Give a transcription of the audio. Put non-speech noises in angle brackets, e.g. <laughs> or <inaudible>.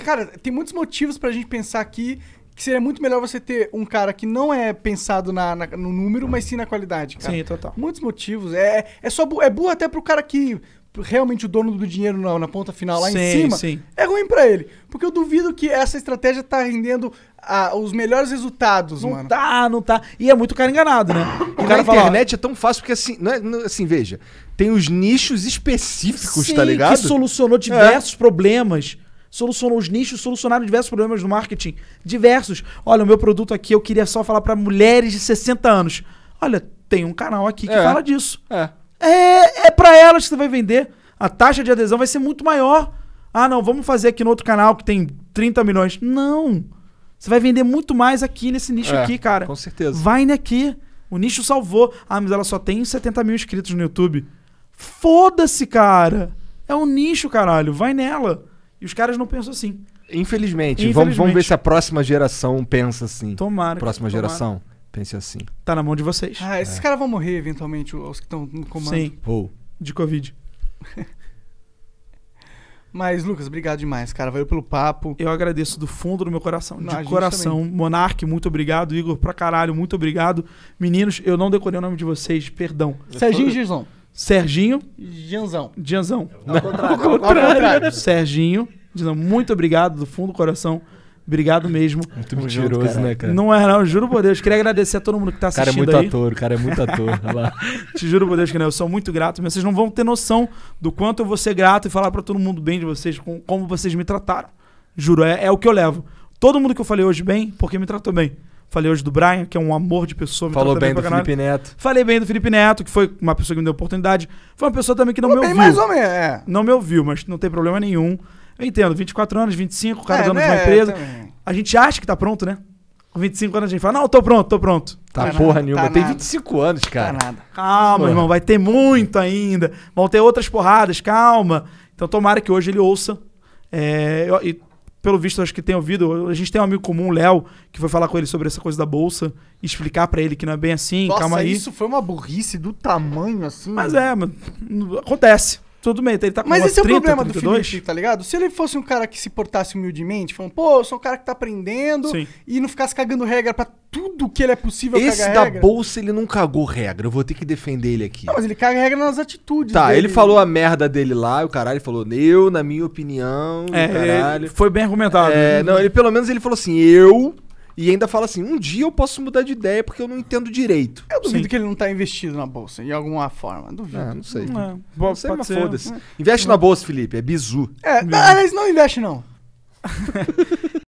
Cara, tem muitos motivos pra gente pensar aqui que seria muito melhor você ter um cara que não é pensado na, na, no número, mas sim na qualidade, cara. Sim, total. Muitos motivos. É, é só é burro até pro cara que realmente o dono do dinheiro na, na ponta final lá sim, em cima. Sim. É ruim para ele. Porque eu duvido que essa estratégia tá rendendo os melhores resultados, não mano. Não tá, não tá. E é muito cara enganado, né? <coughs> o cara na fala, internet é tão fácil porque assim, não é, não, assim, veja, tem os nichos específicos, tá Sim, tá ligado? que solucionou é. diversos é. problemas solucionou os nichos, solucionaram diversos problemas do marketing, diversos. Olha, o meu produto aqui eu queria só falar para mulheres de 60 anos. Olha, tem um canal aqui que é, fala disso. É. É, é para elas que você vai vender. A taxa de adesão vai ser muito maior. Ah, não, vamos fazer aqui no outro canal que tem 30 milhões. Não. Você vai vender muito mais aqui nesse nicho é, aqui, cara. Com certeza. Vai aqui. O nicho salvou. Ah, mas ela só tem 70 mil inscritos no YouTube. Foda-se, cara. É um nicho, caralho. Vai nela. E os caras não pensam assim. Infelizmente. Infelizmente. Vamos, vamos ver se a próxima geração pensa assim. Tomara. Próxima tomara. geração pense assim. Tá na mão de vocês. Ah, esses é. caras vão morrer eventualmente, os que estão no comando. Sim. Ou. Oh. De Covid. <laughs> Mas, Lucas, obrigado demais, cara. Valeu pelo papo. Eu agradeço do fundo do meu coração. Não, de coração. Monarque muito obrigado. Igor, pra caralho, muito obrigado. Meninos, eu não decorei o nome de vocês, perdão. Serginho e Serginho. Janzão. Janzão. É <laughs> Ao contrário. Ao contrário. Serginho. Janzão, muito obrigado do fundo do coração. Obrigado mesmo. Muito mentiroso, cara. né, cara? Não é, não. Juro por Deus. Queria agradecer a todo mundo que tá assistindo. Cara, é muito aí. ator. O cara é muito ator. <laughs> Te juro por Deus que não. Eu sou muito grato. Mas vocês não vão ter noção do quanto eu vou ser grato e falar para todo mundo bem de vocês, com, como vocês me trataram. Juro, é, é o que eu levo. Todo mundo que eu falei hoje bem, porque me tratou bem. Falei hoje do Brian, que é um amor de pessoa. Falou bem do Felipe Neto. Falei bem do Felipe Neto, que foi uma pessoa que me deu oportunidade. Foi uma pessoa também que não me ouviu. mais ou menos, é. Não me ouviu, mas não tem problema nenhum. Eu entendo, 24 anos, 25, o cara é, né? uma empresa. A gente acha que tá pronto, né? Com 25 anos a gente fala, não, tô pronto, tô pronto. Tá, tá porra nada, nenhuma, tá tem nada. 25 anos, cara. Tá nada. Calma, porra. irmão, vai ter muito ainda. Vão ter outras porradas, calma. Então tomara que hoje ele ouça. É, e pelo visto, acho que tem ouvido. A gente tem um amigo comum, Léo, que foi falar com ele sobre essa coisa da bolsa, explicar para ele que não é bem assim, Nossa, calma aí. isso foi uma burrice do tamanho assim. Mas é, mano, acontece. Tudo bem, ele tá com Mas esse 30, é o problema 32. do Felipe, tá ligado? Se ele fosse um cara que se portasse humildemente, falando, pô, eu sou um cara que tá aprendendo Sim. e não ficasse cagando regra para tudo tudo que ele é possível Esse caga da bolsa, ele não cagou regra. Eu vou ter que defender ele aqui. Não, mas ele caga regra nas atitudes. Tá, dele. ele falou a merda dele lá, o caralho falou, eu, na minha opinião, é, caralho. Foi bem argumentado. É, né? não, ele pelo menos ele falou assim, eu. E ainda fala assim: um dia eu posso mudar de ideia porque eu não entendo direito. Eu duvido Sim. que ele não tá investido na bolsa, de alguma forma. Duvido. É, não sei. Não, é. não sei, mas foda-se. É. Investe na bolsa, Felipe, é bizu. É, mas aliás, não investe, não. <laughs>